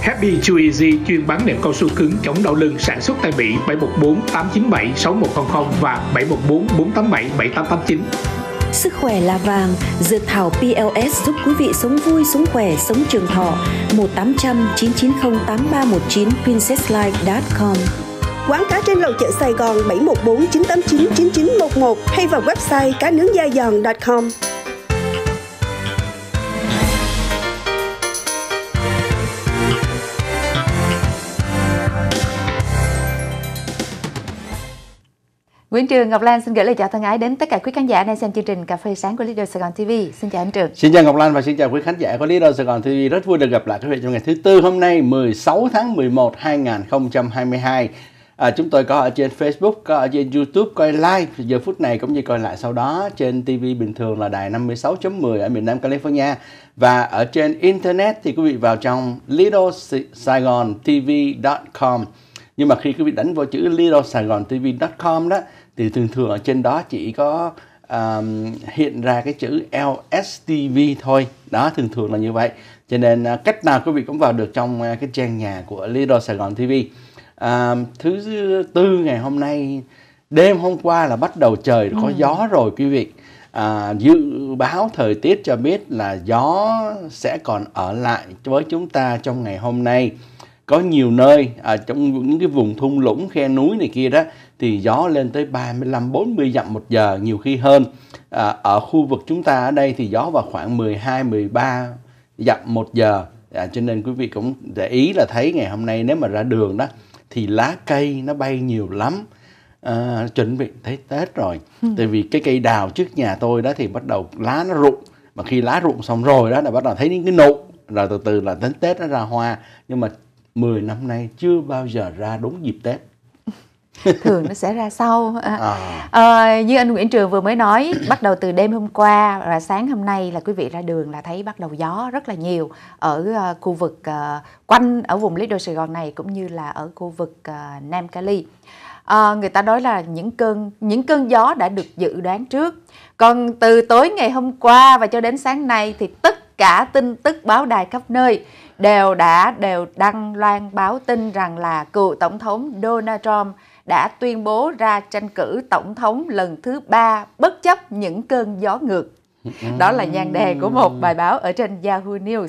Happy Too Easy chuyên bán nệm cao su cứng chống đau lưng sản xuất tại Mỹ 714 897 6100 và 714 487 7889. Sức khỏe là vàng, dược thảo PLS giúp quý vị sống vui, sống khỏe, sống trường thọ. 1800 990 8319 princesslife.com Quán cá trên lầu chợ Sài Gòn 714 989 9911 hay vào website cá nướng da giòn.com. Nguyễn Trường Ngọc Lan xin gửi lời chào thân ái đến tất cả quý khán giả đang xem chương trình Cà phê sáng của Leader Sài Gòn TV. Xin chào anh Trường. Xin chào Ngọc Lan và xin chào quý khán giả của Leader Sài Gòn TV. Rất vui được gặp lại quý vị trong ngày thứ tư hôm nay 16 tháng 11 2022. À, chúng tôi có ở trên Facebook, có ở trên YouTube coi live giờ phút này cũng như coi lại sau đó trên TV bình thường là đài 56.10 ở miền Nam California và ở trên internet thì quý vị vào trong littlesaigoontv.com nhưng mà khi quý vị đánh vào chữ littlesaigontv.com đó thì thường thường ở trên đó chỉ có um, hiện ra cái chữ LSTV thôi đó thường thường là như vậy cho nên à, cách nào quý vị cũng vào được trong à, cái trang nhà của Lido Sài Gòn TV um, thứ tư ngày hôm nay đêm hôm qua là bắt đầu trời có ừ. gió rồi quý vị à, dự báo thời tiết cho biết là gió sẽ còn ở lại với chúng ta trong ngày hôm nay có nhiều nơi ở à, trong những cái vùng thung lũng khe núi này kia đó thì gió lên tới 35-40 dặm một giờ, nhiều khi hơn. À, ở khu vực chúng ta ở đây thì gió vào khoảng 12-13 dặm một giờ. À, cho nên quý vị cũng để ý là thấy ngày hôm nay nếu mà ra đường đó thì lá cây nó bay nhiều lắm. À, chuẩn bị thấy Tết rồi. Ừ. Tại vì cái cây đào trước nhà tôi đó thì bắt đầu lá nó rụng. Mà khi lá rụng xong rồi đó là bắt đầu thấy những cái nụ. Rồi từ từ là đến Tết nó ra hoa. Nhưng mà 10 năm nay chưa bao giờ ra đúng dịp Tết thường nó sẽ ra sau à. À, ờ, như anh Nguyễn Trường vừa mới nói bắt đầu từ đêm hôm qua và sáng hôm nay là quý vị ra đường là thấy bắt đầu gió rất là nhiều ở uh, khu vực uh, quanh ở vùng lít đô Sài Gòn này cũng như là ở khu vực uh, Nam Cali à, người ta nói là những cơn những cơn gió đã được dự đoán trước còn từ tối ngày hôm qua và cho đến sáng nay thì tất cả tin tức báo đài khắp nơi đều đã đều đăng loan báo tin rằng là cựu tổng thống Donald Trump đã tuyên bố ra tranh cử tổng thống lần thứ ba bất chấp những cơn gió ngược. Đó là nhan đề của một bài báo ở trên Yahoo News.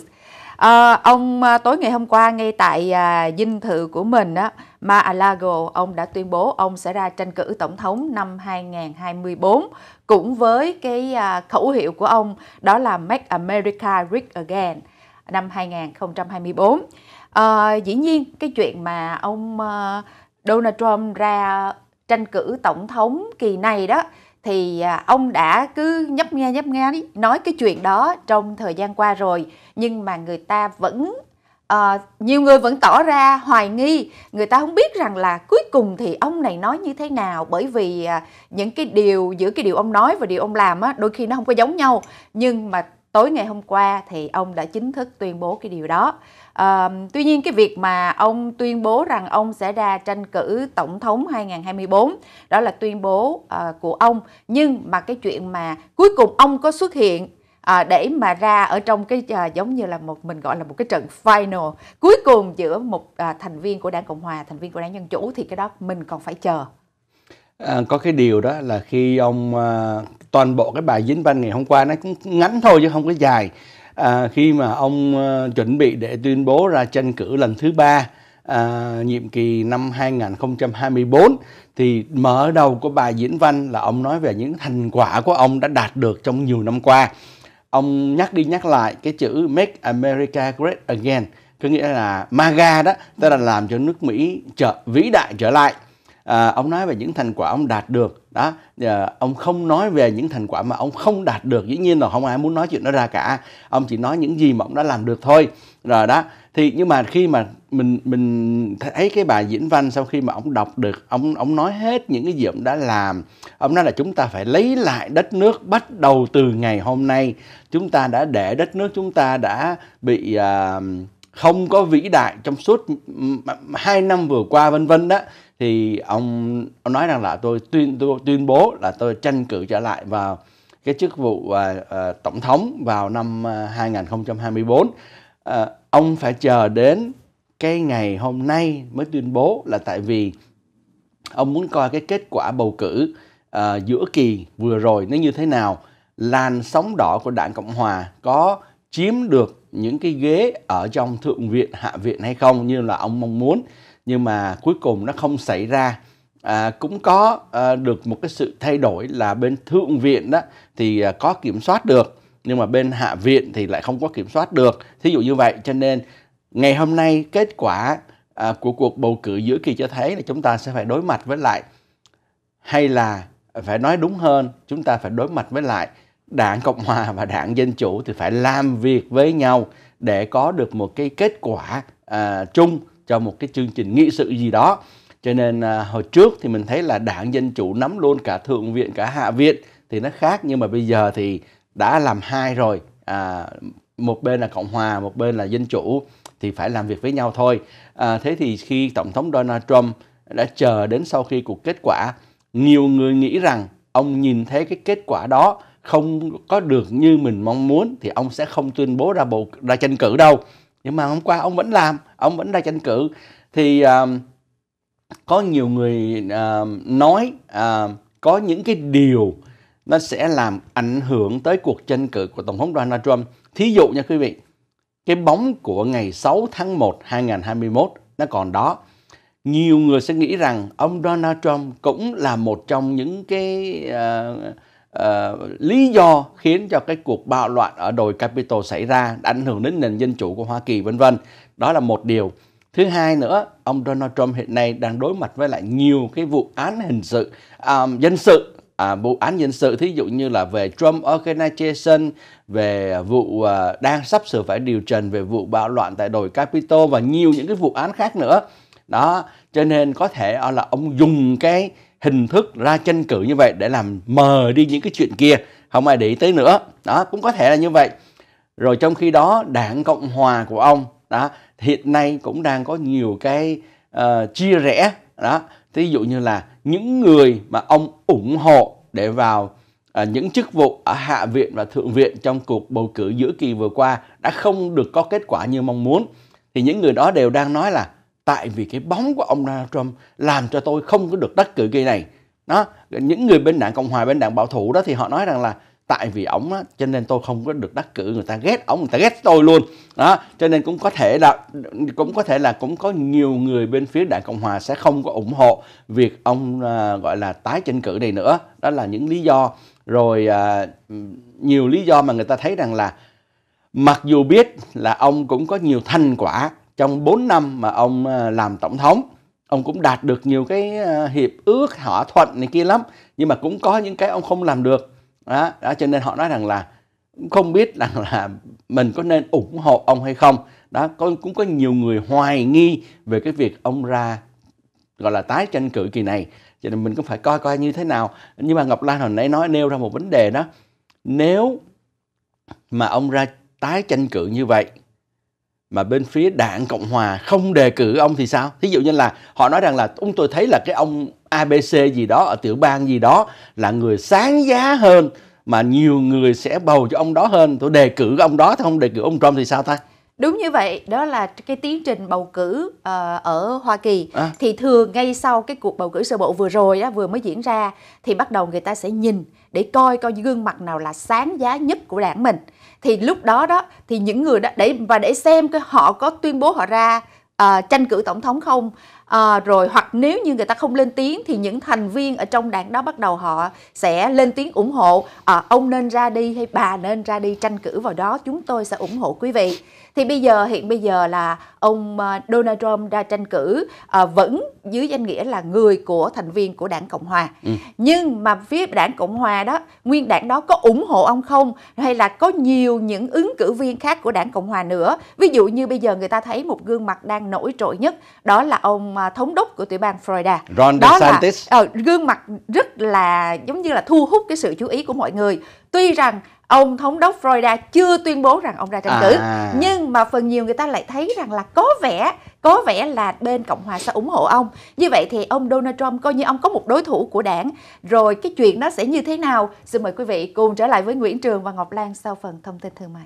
À, ông ờ, tối ngày hôm qua ngay tại à, dinh thự của mình á, Mar-a-Lago, ông đã tuyên bố ông sẽ ra tranh cử tổng thống năm 2024 cũng với cái à, khẩu hiệu của ông đó là Make America Great Again năm 2024. À, ờ, dĩ nhiên cái chuyện mà ông à, Donald Trump ra tranh cử tổng thống kỳ này đó thì à, ông đã cứ nhấp nghe nhấp nghe nói cái chuyện đó trong thời gian qua rồi nhưng mà người ta vẫn uh, nhiều người vẫn tỏ ra hoài nghi người ta không biết rằng là cuối cùng thì ông này nói như thế nào bởi vì uh, những cái điều giữa cái điều ông nói và điều ông làm á đôi khi nó không có giống nhau nhưng mà tối ngày hôm qua thì ông đã chính thức tuyên bố cái điều đó à, tuy nhiên cái việc mà ông tuyên bố rằng ông sẽ ra tranh cử tổng thống 2024 đó là tuyên bố uh, của ông nhưng mà cái chuyện mà cuối cùng ông có xuất hiện à, để mà ra ở trong cái à, giống như là một mình gọi là một cái trận final cuối cùng giữa một à, thành viên của đảng cộng hòa thành viên của đảng dân chủ thì cái đó mình còn phải chờ à, có cái điều đó là khi ông à, toàn bộ cái bài dính văn ngày hôm qua nó cũng ngắn thôi chứ không có dài à, khi mà ông à, chuẩn bị để tuyên bố ra tranh cử lần thứ ba à, nhiệm kỳ năm 2024 thì mở đầu của bài diễn văn là ông nói về những thành quả của ông đã đạt được trong nhiều năm qua ông nhắc đi nhắc lại cái chữ Make America Great Again có nghĩa là MAGA đó tức là làm cho nước Mỹ trở vĩ đại trở lại à, ông nói về những thành quả ông đạt được đó à, ông không nói về những thành quả mà ông không đạt được dĩ nhiên là không ai muốn nói chuyện đó ra cả ông chỉ nói những gì mà ông đã làm được thôi rồi đó thì nhưng mà khi mà mình mình thấy cái bài diễn văn sau khi mà ông đọc được ông ông nói hết những cái gì ông đã làm ông nói là chúng ta phải lấy lại đất nước bắt đầu từ ngày hôm nay chúng ta đã để đất nước chúng ta đã bị uh, không có vĩ đại trong suốt hai năm vừa qua vân vân đó thì ông ông nói rằng là tôi tuyên tôi tuyên bố là tôi tranh cử trở lại vào cái chức vụ à, à tổng thống vào năm 2024 à, à, ông phải chờ đến cái ngày hôm nay mới tuyên bố là tại vì ông muốn coi cái kết quả bầu cử à, giữa kỳ vừa rồi nó như thế nào làn sóng đỏ của đảng cộng hòa có chiếm được những cái ghế ở trong thượng viện hạ viện hay không như là ông mong muốn nhưng mà cuối cùng nó không xảy ra à, cũng có à, được một cái sự thay đổi là bên thượng viện đó thì à, có kiểm soát được nhưng mà bên hạ viện thì lại không có kiểm soát được thí dụ như vậy cho nên ngày hôm nay kết quả à, của cuộc bầu cử giữa kỳ cho thấy là chúng ta sẽ phải đối mặt với lại hay là phải nói đúng hơn chúng ta phải đối mặt với lại đảng Cộng hòa và đảng Dân chủ thì phải làm việc với nhau để có được một cái kết quả à, chung cho một cái chương trình nghị sự gì đó. Cho nên à, hồi trước thì mình thấy là đảng Dân chủ nắm luôn cả thượng viện cả hạ viện thì nó khác nhưng mà bây giờ thì đã làm hai rồi. À, một bên là Cộng hòa, một bên là Dân chủ thì phải làm việc với nhau thôi. À, thế thì khi tổng thống Donald Trump đã chờ đến sau khi cuộc kết quả, nhiều người nghĩ rằng ông nhìn thấy cái kết quả đó không có được như mình mong muốn thì ông sẽ không tuyên bố ra bầu ra tranh cử đâu nhưng mà hôm qua ông vẫn làm ông vẫn ra tranh cử thì uh, có nhiều người uh, nói uh, có những cái điều nó sẽ làm ảnh hưởng tới cuộc tranh cử của tổng thống Donald Trump thí dụ nha quý vị cái bóng của ngày 6 tháng 1 2021 nó còn đó nhiều người sẽ nghĩ rằng ông Donald Trump cũng là một trong những cái uh, uh, lý do khiến cho cái cuộc bạo loạn ở đồi Capitol xảy ra ảnh hưởng đến nền dân chủ của Hoa Kỳ vân vân. Đó là một điều. Thứ hai nữa, ông Donald Trump hiện nay đang đối mặt với lại nhiều cái vụ án hình sự, um, dân sự à, vụ án dân sự thí dụ như là về Trump Organization về vụ à, đang sắp sửa phải điều trần về vụ bạo loạn tại đồi Capitol và nhiều những cái vụ án khác nữa đó cho nên có thể à, là ông dùng cái hình thức ra tranh cử như vậy để làm mờ đi những cái chuyện kia không ai để ý tới nữa đó cũng có thể là như vậy rồi trong khi đó đảng cộng hòa của ông đó hiện nay cũng đang có nhiều cái uh, chia rẽ đó thí dụ như là những người mà ông ủng hộ để vào À, những chức vụ ở Hạ viện và Thượng viện trong cuộc bầu cử giữa kỳ vừa qua đã không được có kết quả như mong muốn thì những người đó đều đang nói là tại vì cái bóng của ông Donald Trump làm cho tôi không có được đắc cử kỳ này đó những người bên đảng cộng hòa bên đảng bảo thủ đó thì họ nói rằng là tại vì ổng á cho nên tôi không có được đắc cử người ta ghét ổng người ta ghét tôi luôn đó cho nên cũng có thể là cũng có thể là cũng có nhiều người bên phía đảng cộng hòa sẽ không có ủng hộ việc ông à, gọi là tái tranh cử này nữa đó là những lý do rồi à, nhiều lý do mà người ta thấy rằng là mặc dù biết là ông cũng có nhiều thành quả trong 4 năm mà ông ờ, làm tổng thống ông cũng đạt được nhiều cái ờ, hiệp ước thỏa thuận này kia lắm nhưng mà cũng có những cái ông không làm được đó, đó cho nên họ nói rằng là không biết rằng là mình có nên ủng hộ ông hay không đó có, cũng có nhiều người hoài nghi về cái việc ông ra gọi là tái tranh cử kỳ này cho nên mình cũng phải coi coi như thế nào nhưng mà ngọc lan hồi nãy nói nêu ra một vấn đề đó nếu mà ông ra tái tranh cử như vậy mà bên phía đảng cộng hòa không đề cử ông thì sao thí dụ như là họ nói rằng là chúng tôi thấy là cái ông abc gì đó ở tiểu bang gì đó là người sáng giá hơn mà nhiều người sẽ bầu cho ông đó hơn tôi đề cử ông đó thì không đề cử ông trump thì sao ta Đúng như vậy, đó là cái tiến trình bầu cử uh, ở Hoa Kỳ à. thì thường ngay sau cái cuộc bầu cử sơ bộ vừa rồi á vừa mới diễn ra thì bắt đầu người ta sẽ nhìn để coi coi gương mặt nào là sáng giá nhất của đảng mình. Thì lúc đó đó thì những người đó để và để xem cái họ có tuyên bố họ ra uh, tranh cử tổng thống không à, rồi hoặc nếu như người ta không lên tiếng thì những thành viên ở trong đảng đó bắt đầu họ sẽ lên tiếng ủng hộ à, ông nên ra đi hay bà nên ra đi tranh cử vào đó chúng tôi sẽ ủng hộ quý vị thì bây giờ hiện bây giờ là ông ờ, Donald Trump ra tranh cử à, vẫn dưới danh nghĩa là người của thành viên của đảng Cộng hòa ừ. nhưng mà phía đảng Cộng hòa đó nguyên đảng đó có ủng hộ ông không hay là có nhiều những ứng cử viên khác của đảng Cộng hòa nữa ví dụ như bây giờ người ta thấy một gương mặt đang nổi trội nhất đó là ông thống đốc của tiểu bang Florida. Ron Đó DeSantis. Đó là uh, gương mặt rất là giống như là thu hút cái sự chú ý của mọi người. Tuy rằng ông thống đốc Florida chưa tuyên bố rằng ông ra tranh cử à. nhưng mà phần nhiều người ta lại thấy rằng là có vẻ có vẻ là bên cộng hòa sẽ ủng hộ ông như vậy thì ông Donald Trump coi như ông có một đối thủ của đảng rồi cái chuyện nó sẽ như thế nào xin mời quý vị cùng trở lại với Nguyễn Trường và Ngọc Lan sau phần thông tin thương mại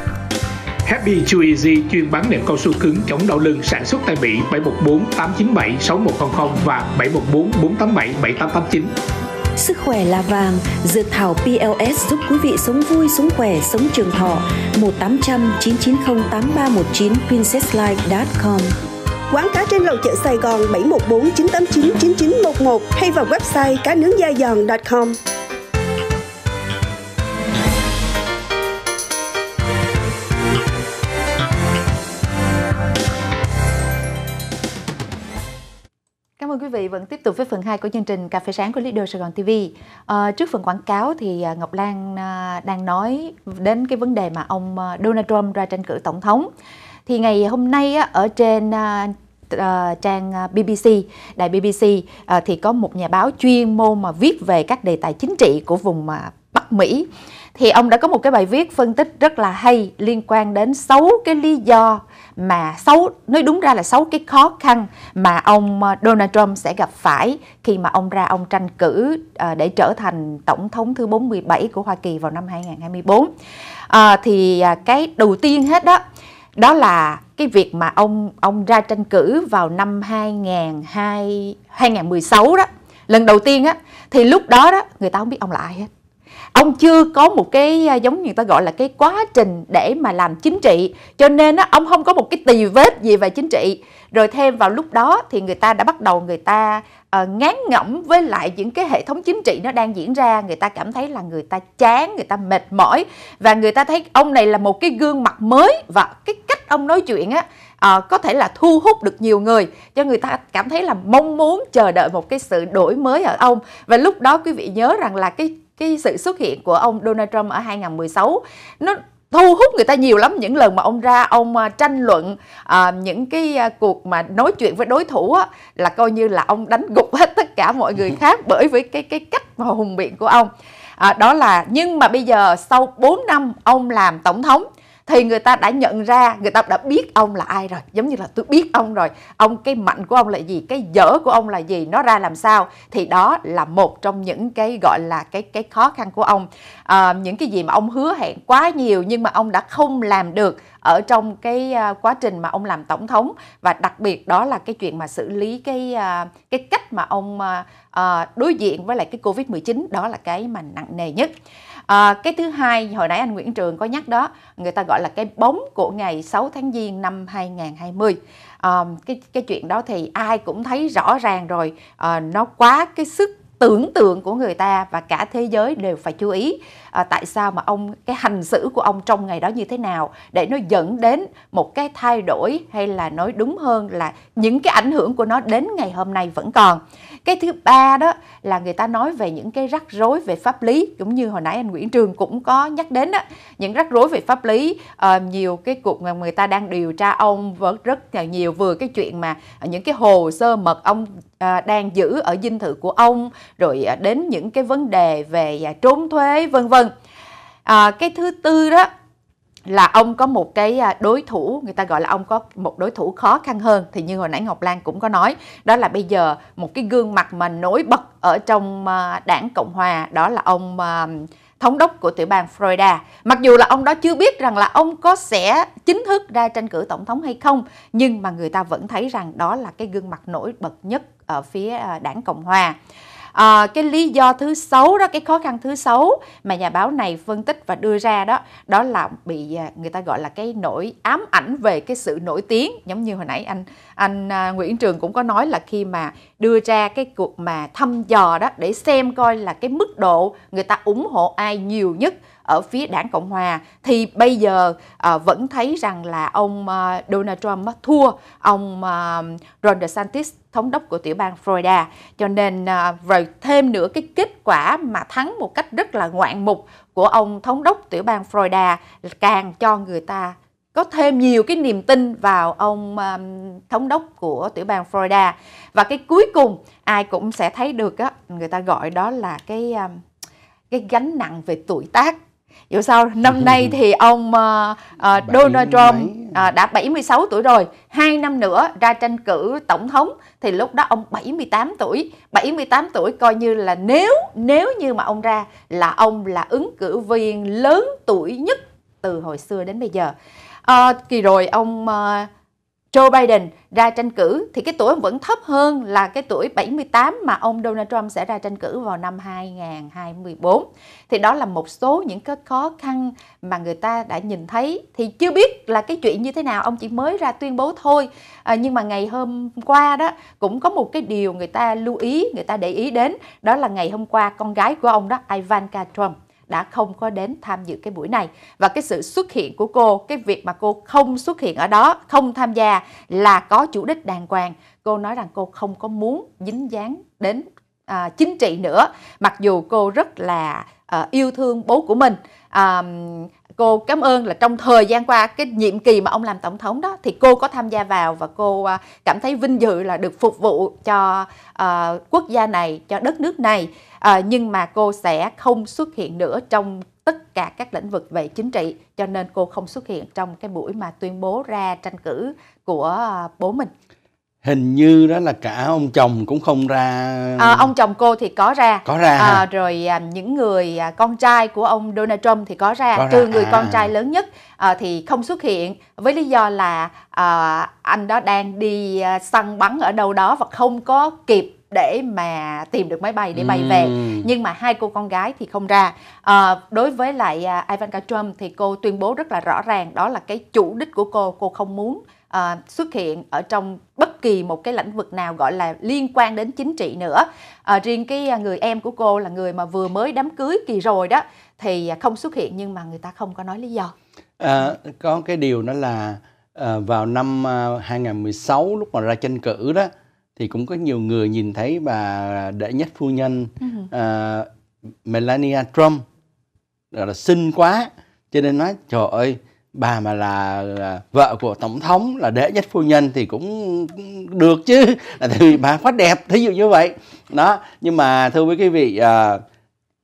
Happy Chew Easy chuyên bán nệm cao su cứng chống đau lưng sản xuất tại Mỹ 714 897 6100 và 714 487 7889. Sức khỏe là vàng, dược thảo PLS giúp quý vị sống vui, sống khỏe, sống trường thọ. 1800 990 8319 princesslife.com Quán cá trên lầu chợ Sài Gòn 714 989 9911 hay vào website cá nướng da giòn.com. quý vị vẫn tiếp tục với phần 2 của chương trình Cà phê sáng của Leader Sài Gòn TV. À, ờ, trước phần quảng cáo thì ờ, Ngọc Lan à, đang nói đến cái vấn đề mà ông Donald Trump ra tranh cử tổng thống. Thì ngày hôm nay á, ở trên à, uh, trang BBC, đài BBC uh, thì có một nhà báo chuyên môn mà viết về các đề tài chính trị của vùng uh, Bắc Mỹ thì ông đã có một cái bài viết phân tích rất là hay liên quan đến sáu cái lý do mà sáu nói đúng ra là sáu cái khó khăn mà ông ờ, Donald Trump sẽ gặp phải khi mà ông ra ông tranh cử ờ, để trở thành tổng thống thứ 47 của Hoa Kỳ vào năm 2024. À, ờ, thì cái đầu tiên hết đó đó là cái việc mà ông ông ra tranh cử vào năm 2002 2016 đó, lần đầu tiên á thì lúc đó đó người ta không biết ông là ai hết ông chưa có một cái à, giống như ta gọi là cái quá trình để mà làm chính trị cho nên á, ông không có một cái tì vết gì về chính trị rồi thêm vào lúc đó thì người ta đã bắt đầu người ta uh, ngán ngẩm với lại những cái hệ thống chính trị nó đang diễn ra người ta cảm thấy là người ta chán người ta mệt mỏi và người ta thấy ông này là một cái gương mặt mới và cái cách ông nói chuyện á à, có thể là thu hút được nhiều người cho người ta cảm thấy là mong muốn chờ đợi một cái sự đổi mới ở ông và lúc đó quý vị nhớ rằng là cái cái sự xuất hiện của ông Donald Trump ở 2016 nó thu hút người ta nhiều lắm những lần mà ông ra ông à, tranh luận à, những cái à, cuộc mà nói chuyện với đối thủ á, là coi như là ông đánh gục hết tất cả mọi người khác bởi với cái cái cách mà hùng biện của ông à, đó là nhưng mà bây giờ sau 4 năm ông làm tổng thống thì người ta đã nhận ra người ta đã biết ông là ai rồi giống như là tôi biết ông rồi ông cái mạnh của ông là gì cái dở của ông là gì nó ra làm sao thì đó là một trong những cái gọi là cái cái khó khăn của ông à, những cái gì mà ông hứa hẹn quá nhiều nhưng mà ông đã không làm được ở trong cái ờ, quá trình mà ông làm tổng thống và đặc biệt đó là cái chuyện mà xử lý cái ờ, cái cách mà ông đối diện với lại cái covid 19 đó là cái mà nặng nề nhất À, cái thứ hai hồi nãy anh Nguyễn Trường có nhắc đó, người ta gọi là cái bóng của ngày 6 tháng Giêng năm 2020. À, ờ, cái cái chuyện đó thì ai cũng thấy rõ ràng rồi, à, nó quá cái sức tưởng tượng của người ta và cả thế giới đều phải chú ý à, tại sao mà ông cái hành xử của ông trong ngày đó như thế nào để nó dẫn đến một cái thay đổi hay là nói đúng hơn là những cái ảnh hưởng của nó đến ngày hôm nay vẫn còn cái thứ ba đó là người ta nói về những cái rắc rối về pháp lý cũng như hồi nãy anh Nguyễn Trường cũng có nhắc đến đó, những rắc rối về pháp lý uh, nhiều cái cuộc mà người ta đang điều tra ông rất là nhiều vừa cái chuyện mà những cái hồ sơ mật ông uh, ờ, đang giữ ở dinh thự của ông rồi ờ, đến những cái vấn đề về uh, trốn thuế vân vân hơn à, cái thứ tư đó là ông có một cái à, đối thủ người ta gọi là ông có một đối thủ khó khăn hơn thì như hồi nãy Ngọc Lan cũng có nói đó là bây giờ một cái gương mặt mà nổi bật ở trong à, đảng Cộng hòa đó là ông à, thống đốc của tiểu bang Florida. Mặc dù là ông đó chưa biết rằng là ông có sẽ chính thức ra tranh cử tổng thống hay không, nhưng mà người ta vẫn thấy rằng đó là cái gương mặt nổi bật nhất ở phía đảng Cộng hòa à, cái lý do thứ sáu đó cái khó khăn thứ sáu mà nhà báo này phân tích và đưa ra đó đó là bị à, người ta gọi là cái nỗi ám ảnh về cái sự nổi tiếng giống như hồi nãy anh anh à, Nguyễn Trường cũng có nói là khi mà đưa ra cái cuộc mà thăm dò đó để xem coi là cái mức độ người ta ủng hộ ai nhiều nhất ở phía đảng Cộng Hòa thì bây giờ à, vẫn thấy rằng là ông à, Donald Trump thua ông à, Ron DeSantis thống đốc của tiểu bang Florida. Cho nên ờ, rồi thêm nữa cái kết quả mà thắng một cách rất là ngoạn mục của ông thống đốc tiểu bang Florida càng cho người ta có thêm nhiều cái niềm tin vào ông um, thống đốc của tiểu bang Florida và cái cuối cùng ai cũng sẽ thấy được á người ta gọi đó là cái um, cái gánh nặng về tuổi tác dù sao, năm nay thì ông uh, uh, Donald Trump uh, đã 76 tuổi rồi. Hai năm nữa ra tranh cử tổng thống thì lúc đó ông 78 tuổi. 78 tuổi coi như là nếu nếu như mà ông ra là ông là ứng cử viên lớn tuổi nhất từ hồi xưa đến bây giờ. Uh, kỳ rồi ông uh, Joe Biden ra tranh cử thì cái tuổi vẫn thấp hơn là cái tuổi 78 mà ông Donald Trump sẽ ra tranh cử vào năm 2024. Thì đó là một số những cái khó khăn mà người ta đã nhìn thấy thì chưa biết là cái chuyện như thế nào ông chỉ mới ra tuyên bố thôi. À, nhưng mà ngày hôm qua đó cũng có một cái điều người ta lưu ý, người ta để ý đến đó là ngày hôm qua con gái của ông đó Ivanka Trump đã không có đến tham dự cái buổi này và cái sự xuất hiện của cô cái việc mà cô không xuất hiện ở đó không tham gia là có chủ đích đàng hoàng cô nói rằng cô không có muốn dính dáng đến à, chính trị nữa mặc dù cô rất là à, yêu thương bố của mình à, cô cảm ơn là trong thời gian qua cái nhiệm kỳ mà ông làm tổng thống đó thì cô có tham gia vào và cô à, cảm thấy vinh dự là được phục vụ cho uh, quốc gia này cho đất nước này uh, nhưng mà cô sẽ không xuất hiện nữa trong tất cả các lĩnh vực về chính trị cho nên cô không xuất hiện trong cái buổi mà tuyên bố ra tranh cử của bố mình hình như đó là cả ông chồng cũng không ra à, ông chồng cô thì có ra có ra à, rồi à, những người à, con trai của ông Donald Trump thì có ra, có ra. trừ người à. con trai lớn nhất à, thì không xuất hiện với lý do là à, anh đó đang đi à, săn bắn ở đâu đó và không có kịp để mà tìm được máy bay để bay về nhưng mà hai cô con gái thì không ra à, đối với lại à, Ivanka Trump thì cô tuyên bố rất là rõ ràng đó là cái chủ đích của cô cô không muốn à, xuất hiện ở trong bất kỳ một cái lĩnh vực nào gọi là liên quan đến chính trị nữa à, riêng cái ờ, người em của cô là người mà vừa mới đám cưới kỳ rồi đó thì không xuất hiện nhưng mà người ta không có nói lý do à, có cái điều đó là à, vào năm 2016 lúc mà ra tranh cử đó thì cũng có nhiều người nhìn thấy bà đệ nhất phu nhân uh Melania Trump là xinh quá cho nên nói trời ơi bà mà là, vợ của tổng thống là đệ nhất phu nhân thì cũng được chứ là tại vì bà quá đẹp thí dụ như vậy đó nhưng mà thưa quý vị à,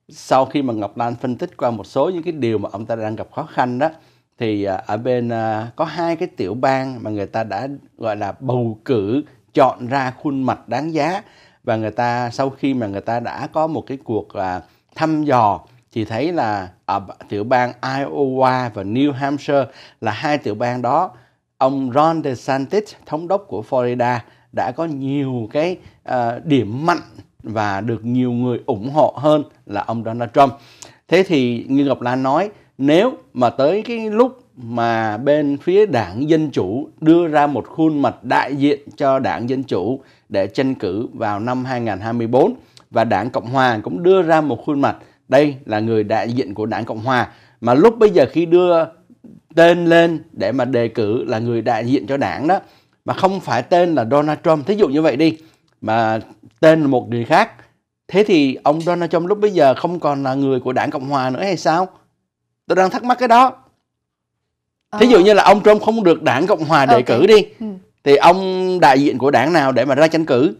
sau khi mà ngọc lan phân tích qua một số những cái điều mà ông ta đang gặp khó khăn đó thì à, ở bên à, có hai cái tiểu bang mà người ta đã gọi là bầu cử chọn ra khuôn mặt đáng giá và người ta sau khi mà người ta đã có một cái cuộc à, thăm dò thì thấy là ở à, tiểu bang Iowa và New Hampshire là hai tiểu bang đó ông Ron DeSantis thống đốc của Florida đã có nhiều cái uh, điểm mạnh và được nhiều người ủng hộ hơn là ông Donald Trump. Thế thì như Ngọc Lan nói nếu mà tới cái lúc mà bên phía đảng Dân Chủ đưa ra một khuôn mặt đại diện cho đảng Dân Chủ để tranh cử vào năm 2024 và đảng Cộng Hòa cũng đưa ra một khuôn mặt đây là người đại diện của đảng Cộng Hòa mà lúc bây giờ khi đưa tên lên để mà đề cử là người đại diện cho đảng đó mà không phải tên là Donald Trump thí dụ như vậy đi mà tên là một người khác thế thì ông Donald Trump lúc bây giờ không còn là người của đảng Cộng Hòa nữa hay sao tôi đang thắc mắc cái đó thí dụ ờ. như là ông Trump không được đảng Cộng Hòa đề okay. cử đi ừ. thì ông đại diện của đảng nào để mà ra tranh cử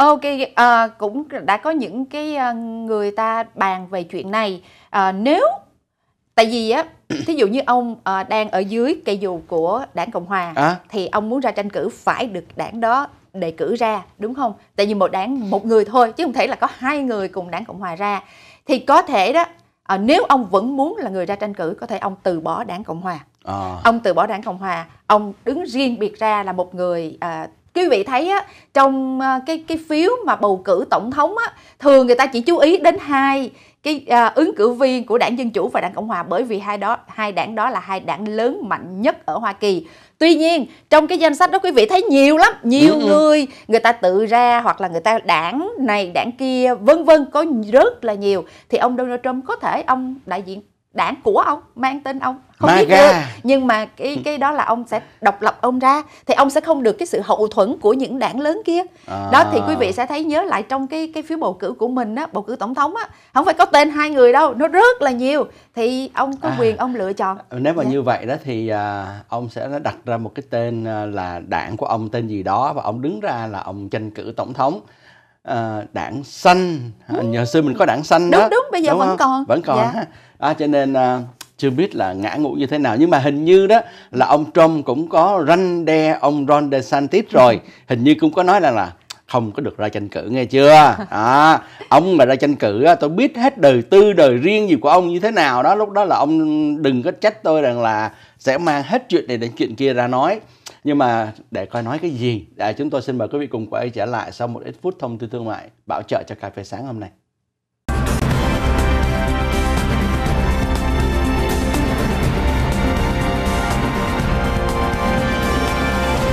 Ok, à, cũng đã có những cái ờ, người ta bàn về chuyện này. À, nếu tại vì á, thí dụ như ông à, đang ở dưới cây dù của đảng Cộng hòa, à? thì ông muốn ra tranh cử phải được đảng đó đề cử ra, đúng không? Tại vì một đảng một người thôi chứ không thể là có hai người cùng đảng Cộng hòa ra. Thì có thể đó, à, nếu ông vẫn muốn là người ra tranh cử, có thể ông từ bỏ đảng Cộng hòa. À. Ông từ bỏ đảng Cộng hòa, ông đứng riêng biệt ra là một người à, quý vị thấy á, trong ờ, cái cái phiếu mà bầu cử tổng thống á, thường người ta chỉ chú ý đến hai cái à, ứng cử viên của đảng dân chủ và đảng cộng hòa bởi vì hai đó hai đảng đó là hai đảng lớn mạnh nhất ở hoa kỳ tuy nhiên trong cái danh sách đó quý vị thấy nhiều lắm nhiều ừ, ừ. người người ta tự ra hoặc là người ta đảng này đảng kia vân vân có rất là nhiều thì ông donald trump có thể ông đại diện đảng của ông mang tên ông không Maga. biết được nhưng mà cái ừ. cái đó là ông sẽ độc lập ông ra thì ông sẽ không được cái sự hậu thuẫn của những đảng lớn kia à. đó thì quý vị sẽ thấy nhớ lại trong cái cái phiếu bầu cử của mình á bầu cử tổng thống á không phải có tên hai người đâu nó rất là nhiều thì ông có à. quyền à. ông lựa chọn nếu mà dạ. như vậy đó thì à, ông sẽ đặt ra một cái tên à, là đảng của ông tên gì đó và ông đứng ra là ông tranh cử tổng thống à, đảng xanh ừ. nhờ xưa mình có đảng xanh đúng, đó đúng bây giờ đúng vẫn không? còn vẫn còn dạ. À, cho nên à, chưa biết là ngã ngũ như thế nào nhưng mà hình như đó là ông Trump cũng có ranh đe ông Ron DeSantis rồi hình như cũng có nói là là không có được ra tranh cử nghe chưa à, ông mà ra tranh cử tôi biết hết đời tư đời riêng gì của ông như thế nào đó lúc đó là ông đừng có trách tôi rằng là sẽ mang hết chuyện này đến chuyện kia ra nói nhưng mà để coi nói cái gì à, chúng tôi xin mời quý vị cùng quay trở lại sau một ít phút thông tin thương mại bảo trợ cho cà phê sáng hôm nay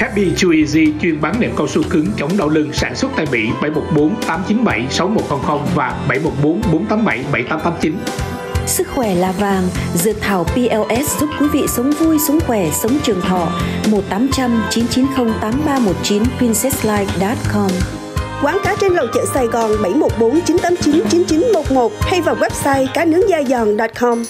Happy Chew Easy chuyên bán nệm cao su cứng chống đau lưng sản xuất tại Mỹ 714 897 6100 và 714 487 7889. Sức khỏe là vàng, dược thảo PLS giúp quý vị sống vui, sống khỏe, sống trường thọ. 1800 990 8319 princesslife.com Quán cá trên lầu chợ Sài Gòn 714 989 9911 hay vào website cá nướng da giòn.com.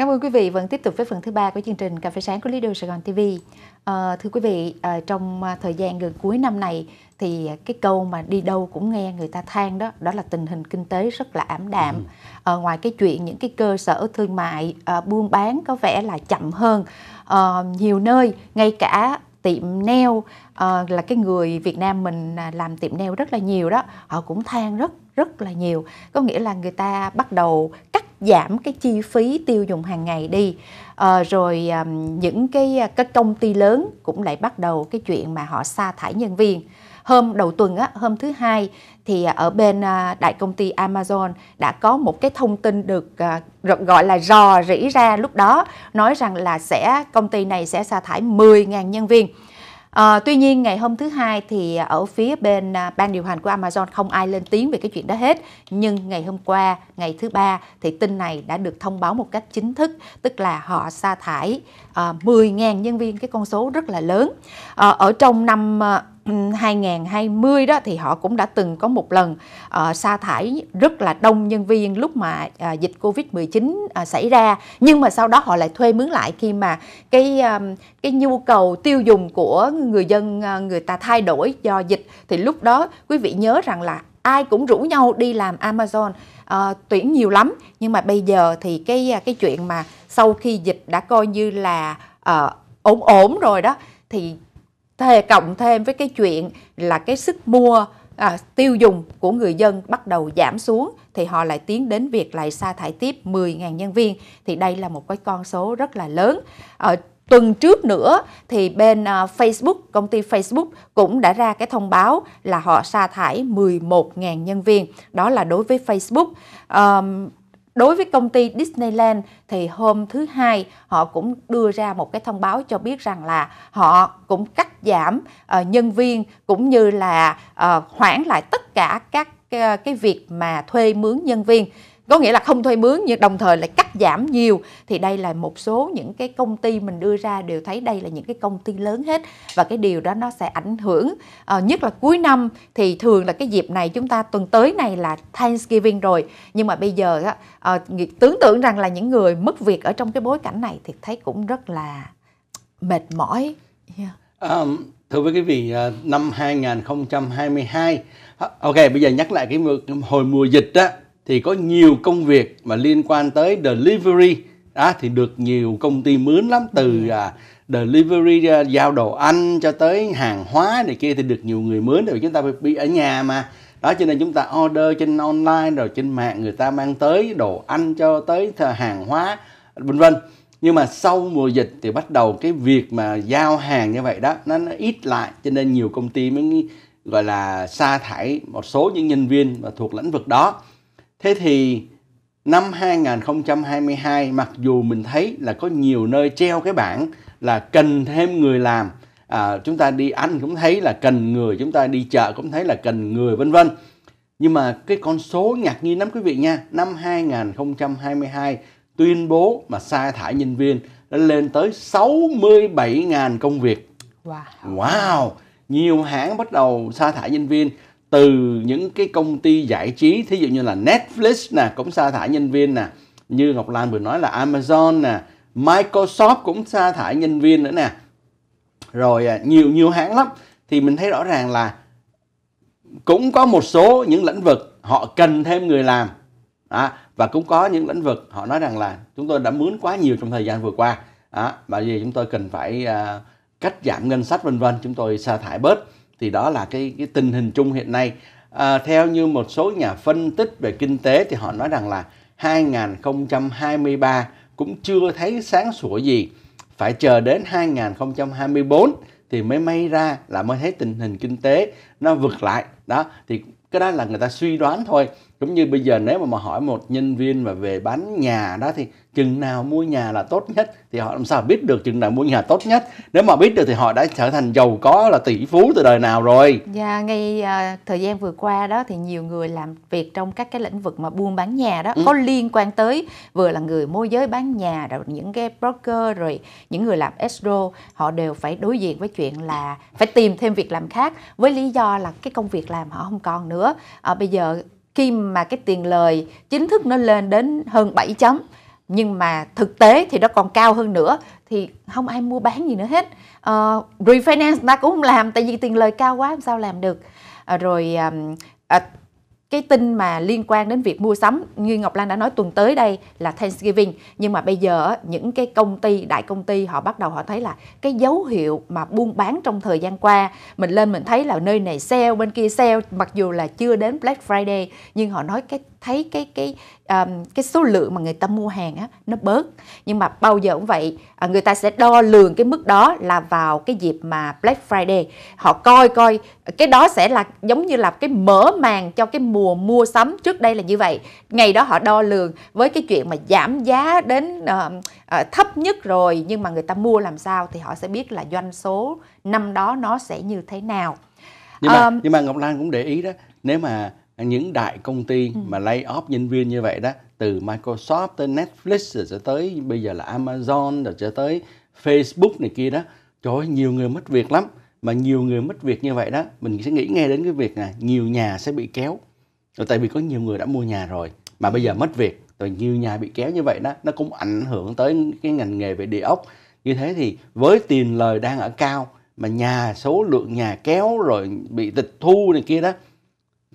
Cảm ơn quý vị vẫn tiếp tục với phần thứ ba của chương trình Cà phê sáng của Lido Sài Gòn TV. À, ờ, thưa quý vị, à, trong ờ, thời gian gần cuối năm này thì cái câu mà đi đâu cũng nghe người ta than đó, đó là tình hình kinh tế rất là ảm đạm. À, ngoài cái chuyện những cái cơ sở thương mại à, buôn bán có vẻ là chậm hơn à, nhiều nơi, ngay cả tiệm nail à, là cái người Việt Nam mình à, làm tiệm nail rất là nhiều đó, họ cũng than rất rất là nhiều. Có nghĩa là người ta bắt đầu cắt giảm cái chi phí tiêu dùng hàng ngày đi à, rồi à, những cái ờ, các công ty lớn cũng lại bắt đầu cái chuyện mà họ sa thải nhân viên hôm đầu tuần á hôm thứ hai thì ờ, ở bên đại công ty Amazon đã có một cái thông tin được gọi là rò rỉ ra lúc đó nói rằng là sẽ công ty này sẽ sa thải 10.000 nhân viên À, tuy nhiên ngày hôm thứ hai thì ở phía bên à, ban điều hành của Amazon không ai lên tiếng về cái chuyện đó hết nhưng ngày hôm qua ngày thứ ba thì tin này đã được thông báo một cách chính thức tức là họ sa thải ờ, à, 10.000 nhân viên cái con số rất là lớn à, ở trong năm à, 2020 ừ, đó thì họ cũng đã từng có một lần uh, sa thải rất là đông nhân viên lúc mà uh, dịch Covid-19 uh, ờ, xảy ra nhưng mà sau đó họ lại thuê mướn lại khi mà cái um, cái nhu cầu tiêu dùng của người dân uh, người ta thay đổi do dịch thì lúc đó quý vị nhớ rằng là ai cũng rủ nhau đi làm Amazon uh, tuyển nhiều lắm nhưng mà bây giờ thì cái cái chuyện mà sau khi dịch đã coi như là uh, ổn ổn rồi đó thì thề cộng thêm với cái chuyện là cái sức mua à, tiêu dùng của người dân bắt đầu giảm xuống thì họ lại tiến đến việc lại sa thải tiếp 10.000 nhân viên thì đây là một cái con số rất là lớn. Ở ờ, tuần trước nữa thì bên à, Facebook, công ty Facebook cũng đã ra cái thông báo là họ sa thải 11.000 nhân viên, đó là đối với Facebook. Um, Đối với công ty Disneyland thì hôm thứ hai họ cũng đưa ra một cái thông báo cho biết rằng là họ cũng cắt giảm uh, nhân viên cũng như là uh, hoãn lại tất cả các ờ, cái việc mà thuê mướn nhân viên có nghĩa là không thuê mướn nhưng đồng thời lại cắt giảm nhiều thì đây là một số những cái công ty mình đưa ra đều thấy đây là những cái công ty lớn hết và cái điều đó nó sẽ ảnh hưởng à, nhất là cuối năm thì thường là cái dịp này chúng ta tuần tới này là Thanksgiving rồi nhưng mà bây giờ á, à, tưởng tượng rằng là những người mất việc ở trong cái bối cảnh này thì thấy cũng rất là mệt mỏi. Yeah. Um, thưa quý vị, ờ, năm 2022 Ok, bây giờ nhắc lại cái hồi mùa dịch á thì có nhiều công việc mà liên quan tới delivery à, thì được nhiều công ty mướn lắm từ ừ. à, delivery à, giao đồ ăn cho tới hàng hóa này kia thì được nhiều người mướn rồi chúng ta phải bị ở nhà mà đó cho nên chúng ta order trên online rồi trên mạng người ta mang tới đồ ăn cho tới hàng hóa vân vân nhưng mà sau mùa dịch thì bắt đầu cái việc mà giao hàng như vậy đó nó, nó ít lại cho nên nhiều công ty mới gọi là sa thải một số những nhân viên mà thuộc lĩnh vực đó Thế thì năm 2022 mặc dù mình thấy là có nhiều nơi treo cái bảng là cần thêm người làm à, chúng ta đi ăn cũng thấy là cần người chúng ta đi chợ cũng thấy là cần người vân vân nhưng mà cái con số ngạc nhiên lắm quý vị nha năm 2022 tuyên bố mà sa thải nhân viên đã lên tới 67.000 công việc wow. wow nhiều hãng bắt đầu sa thải nhân viên từ những cái công ty giải trí thí dụ như là Netflix nè cũng sa thải nhân viên nè như Ngọc Lan vừa nói là Amazon nè Microsoft cũng sa thải nhân viên nữa nè rồi à, nhiều nhiều hãng lắm thì mình thấy rõ ràng là cũng có một số những lĩnh vực họ cần thêm người làm à, và cũng có những lĩnh vực họ nói rằng là chúng tôi đã mướn quá nhiều trong thời gian vừa qua à, bởi vì chúng tôi cần phải à, cách giảm ngân sách vân vân chúng tôi sa thải bớt thì đó là cái, cái tình hình chung hiện nay à, theo như một số nhà phân tích về kinh tế thì họ nói rằng là 2023 cũng chưa thấy sáng sủa gì phải chờ đến 2024 thì mới may ra là mới thấy tình hình kinh tế nó vượt lại đó thì cái đó là người ta suy đoán thôi cũng như bây giờ nếu mà, mà hỏi một nhân viên mà về bán nhà đó thì chừng nào mua nhà là tốt nhất thì họ làm sao biết được chừng nào mua nhà tốt nhất nếu mà biết được thì họ đã trở thành giàu có là tỷ phú từ đời nào rồi dạ ngay uh, thời gian vừa qua đó thì nhiều người làm việc trong các cái lĩnh vực mà buôn bán nhà đó ừ. có liên quan tới vừa là người môi giới bán nhà rồi những cái broker rồi những người làm escrow họ đều phải đối diện với chuyện là phải tìm thêm việc làm khác với lý do là cái công việc làm họ không còn nữa à, bây giờ khi mà cái tiền lời chính thức nó lên đến hơn 7 chấm nhưng mà thực tế thì nó còn cao hơn nữa thì không ai mua bán gì nữa hết uh, refinance ta cũng không làm tại vì tiền lời cao quá làm sao làm được uh, rồi uh, uh, cái tin mà liên quan đến việc mua sắm như Ngọc Lan đã nói tuần tới đây là Thanksgiving nhưng mà bây giờ những cái công ty đại công ty họ bắt đầu họ thấy là cái dấu hiệu mà buôn bán trong thời gian qua mình lên mình thấy là nơi này sale bên kia sale mặc dù là chưa đến Black Friday nhưng họ nói cái thấy cái cái um, cái số lượng mà người ta mua hàng á nó bớt nhưng mà bao giờ cũng vậy à, người ta sẽ đo lường cái mức đó là vào cái dịp mà Black Friday họ coi coi cái đó sẽ là giống như là cái mở màn cho cái mùa mùa mua sắm trước đây là như vậy ngày đó họ đo lường với cái chuyện mà giảm giá đến uh, uh, thấp nhất rồi nhưng mà người ta mua làm sao thì họ sẽ biết là doanh số năm đó nó sẽ như thế nào nhưng mà um, nhưng mà Ngọc Lan cũng để ý đó nếu mà những đại công ty ừ. mà lay off nhân viên như vậy đó từ Microsoft tới Netflix rồi sẽ tới bây giờ là Amazon rồi sẽ tới Facebook này kia đó trời ơi, nhiều người mất việc lắm mà nhiều người mất việc như vậy đó mình sẽ nghĩ ngay đến cái việc là nhiều nhà sẽ bị kéo tại vì có nhiều người đã mua nhà rồi mà bây giờ mất việc rồi nhiều nhà bị kéo như vậy đó nó cũng ảnh hưởng tới cái ngành nghề về địa ốc như thế thì với tiền lời đang ở cao mà nhà số lượng nhà kéo rồi bị tịch thu này kia đó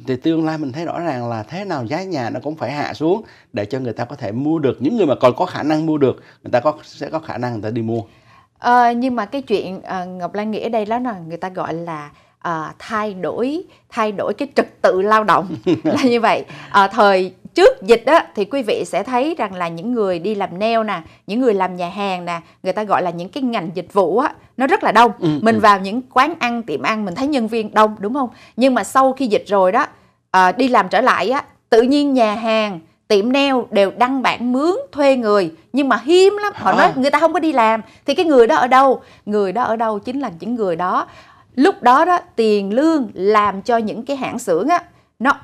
thì tương lai mình thấy rõ ràng là thế nào giá nhà nó cũng phải hạ xuống để cho người ta có thể mua được những người mà còn có khả năng mua được người ta có sẽ có khả năng người ta đi mua à, nhưng mà cái chuyện à, Ngọc Lan nghĩ ở đây đó là người ta gọi là à, thay đổi thay đổi cái trật tự lao động là như vậy à, thời trước dịch đó thì quý vị sẽ thấy rằng là những người đi làm neo nè những người làm nhà hàng nè người ta gọi là những cái ngành dịch vụ á nó rất là đông ừ, mình ừ. vào những quán ăn tiệm ăn mình thấy nhân viên đông đúng không nhưng mà sau khi dịch rồi đó à, đi làm trở lại á tự nhiên nhà hàng tiệm neo đều đăng bản mướn thuê người nhưng mà hiếm lắm họ à. nói người ta không có đi làm thì cái người đó ở đâu người đó ở đâu chính là những người đó lúc đó đó tiền lương làm cho những cái hãng xưởng á nó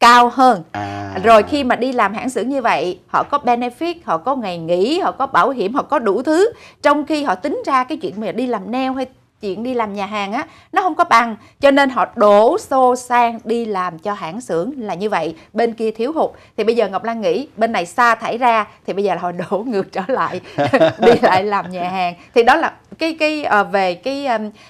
cao hơn à. rồi khi mà đi làm hãng xưởng như vậy họ có benefit họ có ngày nghỉ họ có bảo hiểm họ có đủ thứ trong khi họ tính ra cái chuyện mà đi làm neo hay chuyện đi làm nhà hàng á nó không có bằng cho nên họ đổ xô sang đi làm cho hãng xưởng là như vậy bên kia thiếu hụt thì bây giờ ngọc lan nghĩ bên này xa thải ra thì bây giờ là họ đổ ngược trở lại đi lại làm nhà hàng thì đó là cái cái à, về cái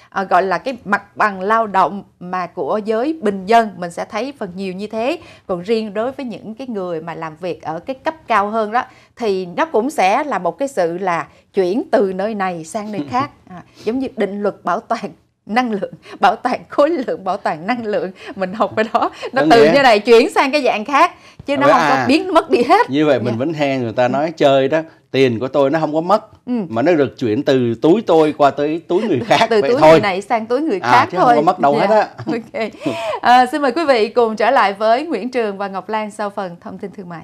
à, gọi là cái mặt bằng lao động mà của giới bình dân mình sẽ thấy phần nhiều như thế còn riêng đối với những cái người mà làm việc ở cái cấp cao hơn đó thì nó cũng sẽ là một cái sự là chuyển từ nơi này sang nơi khác à, giống như định luật bảo toàn năng lượng bảo toàn khối lượng bảo toàn năng lượng mình học cái đó nó từ nghĩa. như này chuyển sang cái dạng khác chứ nó à, không có à, biến mất đi hết như vậy mình dạ. vẫn hay người ta nói chơi đó tiền của tôi nó không có mất ừ. mà nó được chuyển từ túi tôi qua tới túi người khác từ vậy túi thôi. này sang túi người à, khác à, chứ thôi không có mất đâu yeah. hết dạ, á okay. à, xin mời quý vị cùng trở lại với Nguyễn Trường và Ngọc Lan sau phần thông tin thương mại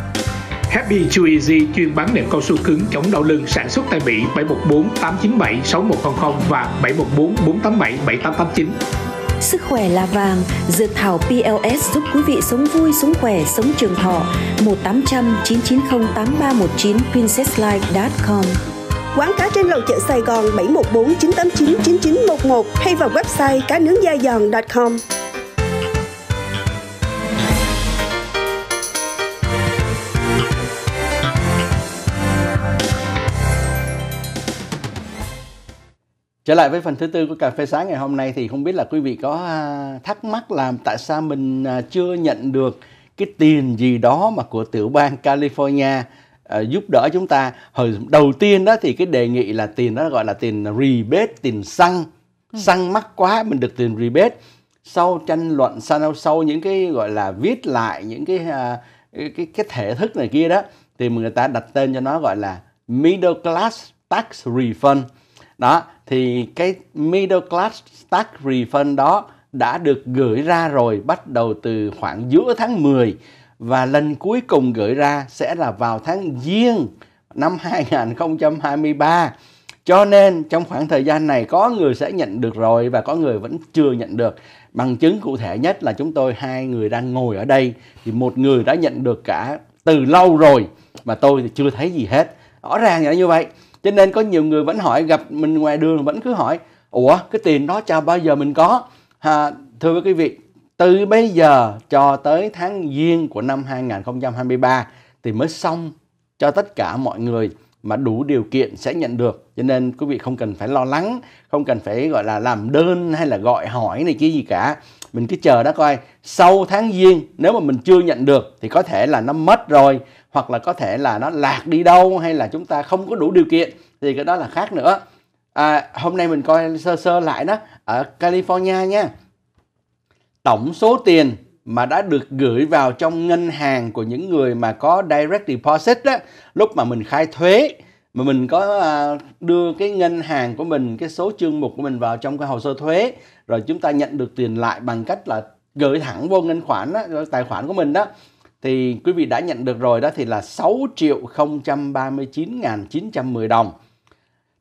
Happy Chew Easy chuyên bán nệm cao su cứng chống đau lưng sản xuất tại Mỹ 714 897 6100 và 714 487 7889. Sức khỏe là vàng, dược thảo PLS giúp quý vị sống vui, sống khỏe, sống trường thọ. 1800 990 8319 princesslife.com Quán cá trên lầu chợ Sài Gòn 714 989 9911 hay vào website cá nướng da giòn.com. Trở lại với phần thứ tư của cà phê sáng ngày hôm nay thì không biết là quý vị có à, thắc mắc là tại sao mình à, chưa nhận được cái tiền gì đó mà của tiểu bang California à, giúp đỡ chúng ta. Hồi đầu tiên đó thì cái đề nghị là tiền đó gọi là tiền rebate, tiền xăng. Ừ. Xăng mắc quá mình được tiền rebate. Sau tranh luận sau sau những cái gọi là viết lại những cái cái, cái thể thức này kia đó thì người ta đặt tên cho nó gọi là middle class tax refund đó thì cái middle class tax refund đó đã được gửi ra rồi bắt đầu từ khoảng giữa tháng 10 và lần cuối cùng gửi ra sẽ là vào tháng Giêng năm 2023. Cho nên trong khoảng thời gian này có người sẽ nhận được rồi và có người vẫn chưa nhận được. Bằng chứng cụ thể nhất là chúng tôi hai người đang ngồi ở đây thì một người đã nhận được cả từ lâu rồi mà tôi thì chưa thấy gì hết. Rõ ràng là như vậy cho nên có nhiều người vẫn hỏi gặp mình ngoài đường vẫn cứ hỏi ủa cái tiền đó chào bao giờ mình có à, thưa quý vị từ bây giờ cho tới tháng giêng của năm 2023 thì mới xong cho tất cả mọi người mà đủ điều kiện sẽ nhận được cho nên quý vị không cần phải lo lắng không cần phải gọi là làm đơn hay là gọi hỏi này kia gì cả mình cứ chờ đó coi sau tháng giêng nếu mà mình chưa nhận được thì có thể là nó mất rồi hoặc là có thể là nó lạc đi đâu hay là chúng ta không có đủ điều kiện thì cái đó là khác nữa à, hôm nay mình coi sơ sơ lại đó ở California nha tổng số tiền mà đã được gửi vào trong ngân hàng của những người mà có direct deposit đó, lúc mà mình khai thuế mà mình có à, đưa cái ngân hàng của mình cái số chương mục của mình vào trong cái hồ sơ thuế rồi chúng ta nhận được tiền lại bằng cách là gửi thẳng vô ngân khoản đó, tài khoản của mình đó thì quý vị đã nhận được rồi đó thì là 6 triệu 039.910 đồng.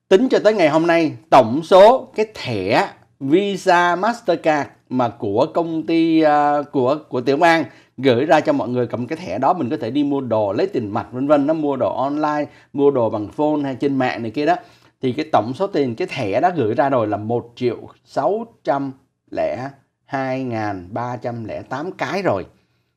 Tính cho tới ngày hôm nay, tổng số cái thẻ Visa Mastercard mà của công ty uh, của của Tiểu An gửi ra cho mọi người cầm cái thẻ đó mình có thể đi mua đồ lấy tiền mặt vân vân nó mua đồ online mua đồ bằng phone hay trên mạng này kia đó thì cái tổng số tiền cái thẻ đã gửi ra rồi là 1 triệu 602 ngàn 308 cái rồi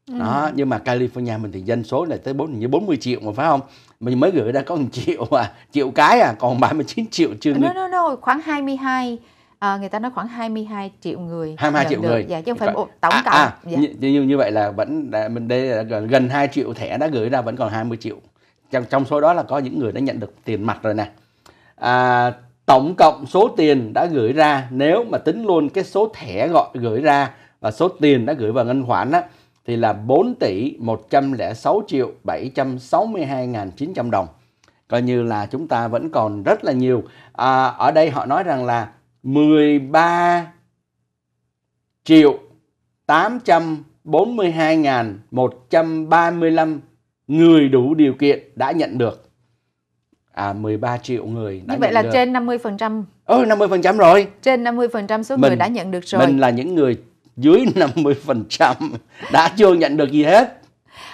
ừ. đó nhưng mà California mình thì dân số là tới 4 như 40 triệu mà phải không mình mới gửi ra có 1 triệu mà triệu cái à còn 39 triệu chưa no, no, no, khoảng 22 À, người ta nói khoảng 22 triệu người 22 triệu được. người dạ, chứ không phải Còn, tổng à, cộng à, dạ. như, như vậy là vẫn là, mình đây là gần 2 triệu thẻ đã gửi ra vẫn còn 20 triệu trong trong số đó là có những người đã nhận được tiền mặt rồi nè à, tổng cộng số tiền đã gửi ra nếu mà tính luôn cái số thẻ gọi gửi ra và số tiền đã gửi vào ngân khoản á, thì là 4 tỷ 106 triệu 762 ngàn 900 đồng. Coi như là chúng ta vẫn còn rất là nhiều. À, ở đây họ nói rằng là 13 triệu 842 ngàn 135 người đủ điều kiện đã nhận được à, 13 triệu người đã Như vậy là trên 50%. Ừ 50% rồi. Trên 50% số mình, người đã nhận được rồi. Mình là những người dưới 50% đã chưa nhận được gì hết.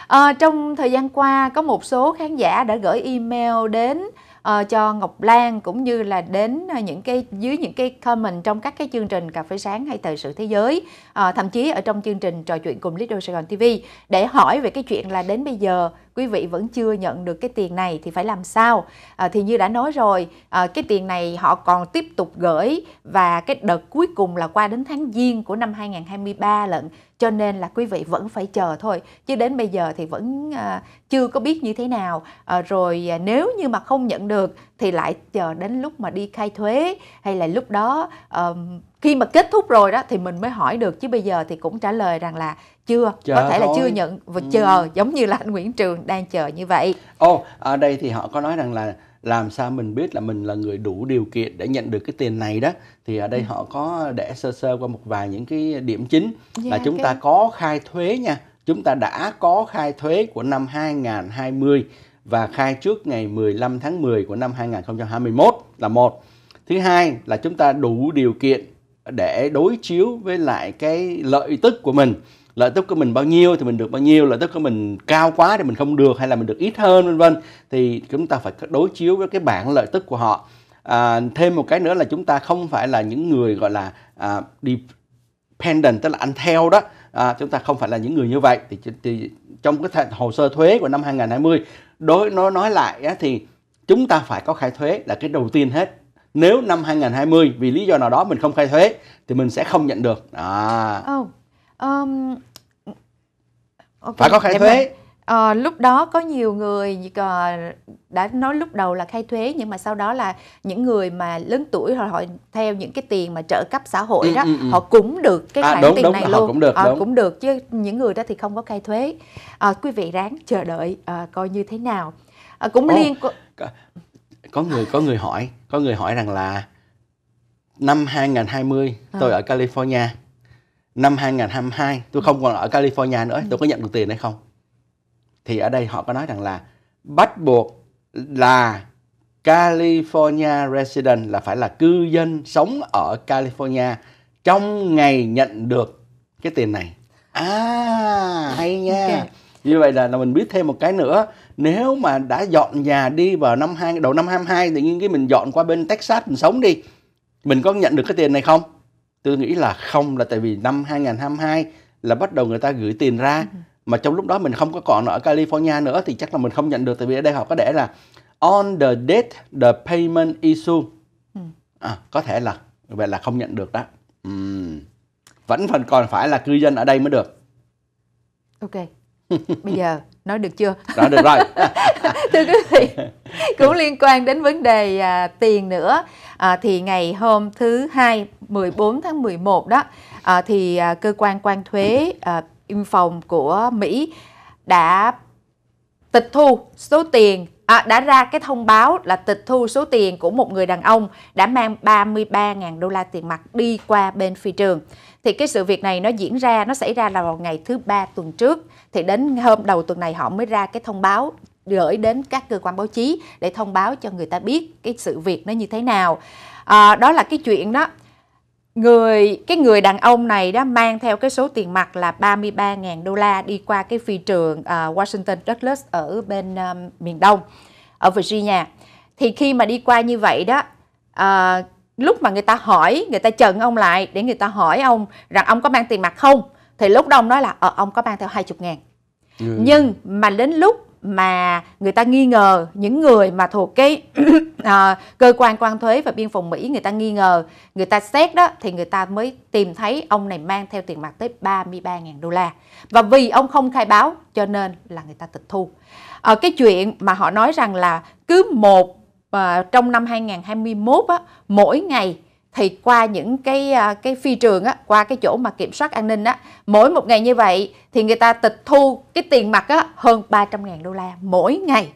À, trong thời gian qua có một số khán giả đã gửi email đến uh, cho Ngọc Lan cũng như là đến uh, những cái dưới những cái comment trong các cái chương trình cà phê sáng hay thời sự thế giới uh, thậm chí ở trong chương trình trò chuyện cùng Little Sài Gòn TV để hỏi về cái chuyện là đến bây giờ quý vị vẫn chưa nhận được cái tiền này thì phải làm sao à, thì như đã nói rồi à, cái tiền này họ còn tiếp tục gửi và cái đợt cuối cùng là qua đến tháng giêng của năm 2023 lận cho nên là quý vị vẫn phải chờ thôi chứ đến bây giờ thì vẫn à, chưa có biết như thế nào à, rồi à, nếu như mà không nhận được thì lại chờ đến lúc mà đi khai thuế hay là lúc đó um, khi mà kết thúc rồi đó thì mình mới hỏi được chứ bây giờ thì cũng trả lời rằng là chưa chờ có thể thôi. là chưa nhận và ừ. chờ giống như là anh Nguyễn Trường đang chờ như vậy. Ồ oh, ở đây thì họ có nói rằng là làm sao mình biết là mình là người đủ điều kiện để nhận được cái tiền này đó thì ở đây ừ. họ có để sơ sơ qua một vài những cái điểm chính yeah, là chúng cái... ta có khai thuế nha chúng ta đã có khai thuế của năm 2020 và khai trước ngày 15 tháng 10 của năm 2021 là một. Thứ hai là chúng ta đủ điều kiện để đối chiếu với lại cái lợi tức của mình lợi tức của mình bao nhiêu thì mình được bao nhiêu lợi tức của mình cao quá thì mình không được hay là mình được ít hơn vân vân thì chúng ta phải đối chiếu với cái bảng lợi tức của họ à, thêm một cái nữa là chúng ta không phải là những người gọi là à, dependent tức là ăn theo đó à, chúng ta không phải là những người như vậy thì, thì trong cái hồ sơ thuế của năm 2020 đối nó nói lại á, thì chúng ta phải có khai thuế là cái đầu tiên hết nếu năm 2020 vì lý do nào đó mình không khai thuế thì mình sẽ không nhận được à. oh, um, okay. phải có khai thuế Ờ, lúc đó có nhiều người ờ, đã nói lúc đầu là khai thuế nhưng mà sau đó là những người mà lớn tuổi họ, họ theo những cái tiền mà trợ cấp xã hội ừ, đó ừ, ừ. họ cũng được cái À, khoản đúng, tiền đúng, này luôn cũng được, Ờ, cũng được chứ những người đó thì không có khai thuế Ờ, quý vị ráng chờ đợi ờ, coi như thế nào Ờ, cũng Ồ. liên có người có người hỏi có người hỏi rằng là năm 2020 ờ. tôi ở California năm 2022 tôi không còn ở California nữa ừ. tôi có nhận được tiền hay không thì ở đây họ có nói rằng là bắt buộc là California resident là phải là cư dân sống ở California trong ngày nhận được cái tiền này. À hay nha. Như vậy là, là mình biết thêm một cái nữa, nếu mà đã dọn nhà đi vào năm hai đầu năm 22 thì nhiên cái mình dọn qua bên Texas mình sống đi. Mình có nhận được cái tiền này không? Tôi nghĩ là không là tại vì năm 2022 là bắt đầu người ta gửi tiền ra. Ừ mà trong lúc đó mình không có còn ở California nữa thì chắc là mình không nhận được tại vì ở đây họ có để là on the date the payment issue ừ. à, có thể là vậy là không nhận được đó uhm. vẫn phần còn phải là cư dân ở đây mới được ok bây giờ nói được chưa nói được rồi thưa quý vị cũng liên quan đến vấn đề à, tiền nữa à, thì ngày hôm thứ hai 14 tháng 11 đó à, thì à, cơ quan quan thuế à, Biên phòng của Mỹ đã tịch thu số tiền à, đã ra cái thông báo là tịch thu số tiền của một người đàn ông đã mang 33.000 đô la tiền mặt đi qua bên phi trường. Thì cái sự việc này nó diễn ra, nó xảy ra là vào ngày thứ ba tuần trước. Thì đến hôm đầu tuần này họ mới ra cái thông báo gửi đến các cơ quan báo chí để thông báo cho người ta biết cái sự việc nó như thế nào. À, đó là cái chuyện đó người cái người đàn ông này đó mang theo cái số tiền mặt là 33.000 đô la đi qua cái phi trường uh, Washington Dulles ở bên um, miền Đông ở Virginia. Thì khi mà đi qua như vậy đó uh, lúc mà người ta hỏi, người ta chận ông lại để người ta hỏi ông rằng ông có mang tiền mặt không? Thì lúc đó ông nói là ờ, ông có mang theo 20 ngàn. Ừ. Nhưng mà đến lúc mà người ta nghi ngờ những người mà thuộc cái à, cơ quan quan thuế và biên phòng Mỹ người ta nghi ngờ người ta xét đó thì người ta mới tìm thấy ông này mang theo tiền mặt tới 33.000 đô la và vì ông không khai báo cho nên là người ta tịch thu à, cái chuyện mà họ nói rằng là cứ một à, trong năm 2021 á, mỗi ngày thì qua những cái à, cái phi trường á, qua cái chỗ mà kiểm soát an ninh á, mỗi một ngày như vậy thì người ta tịch thu cái tiền mặt á, hơn 300.000 đô la mỗi ngày.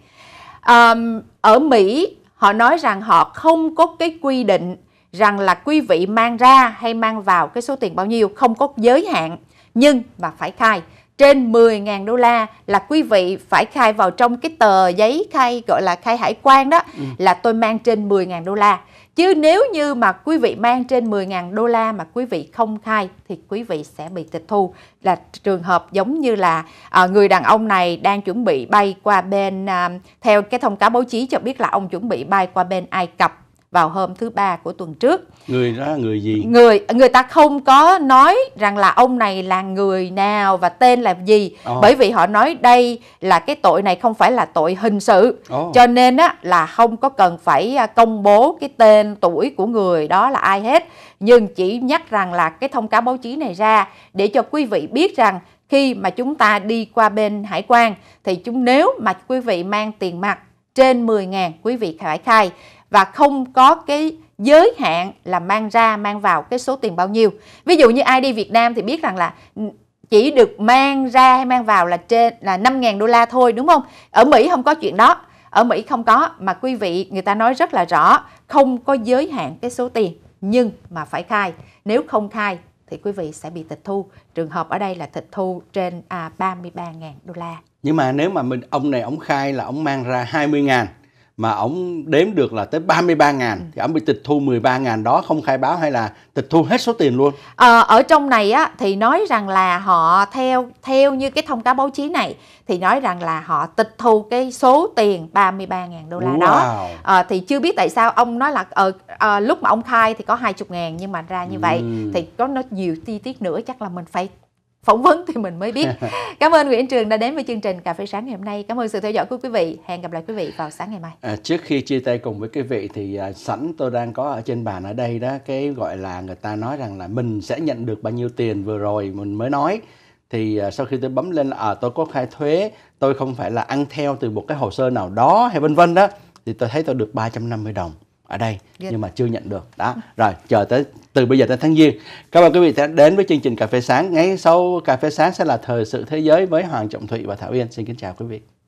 Um, ở Mỹ họ nói rằng họ không có cái quy định rằng là quý vị mang ra hay mang vào cái số tiền bao nhiêu không có giới hạn nhưng mà phải khai trên 10.000 đô la là quý vị phải khai vào trong cái tờ giấy khai gọi là khai hải quan đó ừ. là tôi mang trên 10.000 đô la Chứ nếu như mà quý vị mang trên 10.000 đô la mà quý vị không khai thì quý vị sẽ bị tịch thu. Là trường hợp giống như là à, người đàn ông này đang chuẩn bị bay qua bên, à, theo cái thông cáo báo chí cho biết là ông chuẩn bị bay qua bên Ai Cập vào hôm thứ ba của tuần trước người đó người gì người người ta không có nói rằng là ông này là người nào và tên là gì oh. bởi vì họ nói đây là cái tội này không phải là tội hình sự oh. cho nên á là không có cần phải à, công bố cái tên tuổi của người đó là ai hết nhưng chỉ nhắc rằng là cái thông cáo báo chí này ra để cho quý vị biết rằng khi mà chúng ta đi qua bên hải quan thì chúng nếu mà quý vị mang tiền mặt trên 10.000 quý vị phải khai và không có cái giới hạn là mang ra mang vào cái số tiền bao nhiêu ví dụ như ai đi Việt Nam thì biết rằng là chỉ được mang ra hay mang vào là trên là 5.000 đô la thôi đúng không ở Mỹ không có chuyện đó ở Mỹ không có mà quý vị người ta nói rất là rõ không có giới hạn cái số tiền nhưng mà phải khai nếu không khai thì quý vị sẽ bị tịch thu trường hợp ở đây là tịch thu trên à, 33.000 đô la nhưng mà nếu mà mình ông này ông khai là ông mang ra 20.000 mà ổng đếm được là tới 33 ngàn ừ. thì ổng bị tịch thu 13 ngàn đó không khai báo hay là tịch thu hết số tiền luôn à, ở trong này á thì nói rằng là họ theo theo như cái thông cáo báo chí này thì nói rằng là họ tịch thu cái số tiền 33 ngàn đô la wow. đó ờ, à, thì chưa biết tại sao ông nói là ờ, à, lúc mà ông khai thì có 20 ngàn nhưng mà ra như ừ. vậy thì có nó nhiều chi tiết nữa chắc là mình phải phỏng vấn thì mình mới biết. Cảm ơn Nguyễn Trường đã đến với chương trình Cà phê sáng ngày hôm nay. Cảm ơn sự theo dõi của quý vị. Hẹn gặp lại quý vị vào sáng ngày mai. À, trước khi chia tay cùng với quý vị thì à, sẵn tôi đang có ở trên bàn ở đây đó cái gọi là người ta nói rằng là mình sẽ nhận được bao nhiêu tiền vừa rồi mình mới nói thì à, sau khi tôi bấm lên là à, tôi có khai thuế, tôi không phải là ăn theo từ một cái hồ sơ nào đó hay vân vân đó thì tôi thấy tôi được 350 đồng ở đây Good. nhưng mà chưa nhận được. Đó. Rồi chờ tới từ bây giờ đến tháng giêng cảm ơn quý vị đã đến với chương trình cà phê sáng ngay sau cà phê sáng sẽ là thời sự thế giới với hoàng trọng thụy và thảo yên xin kính chào quý vị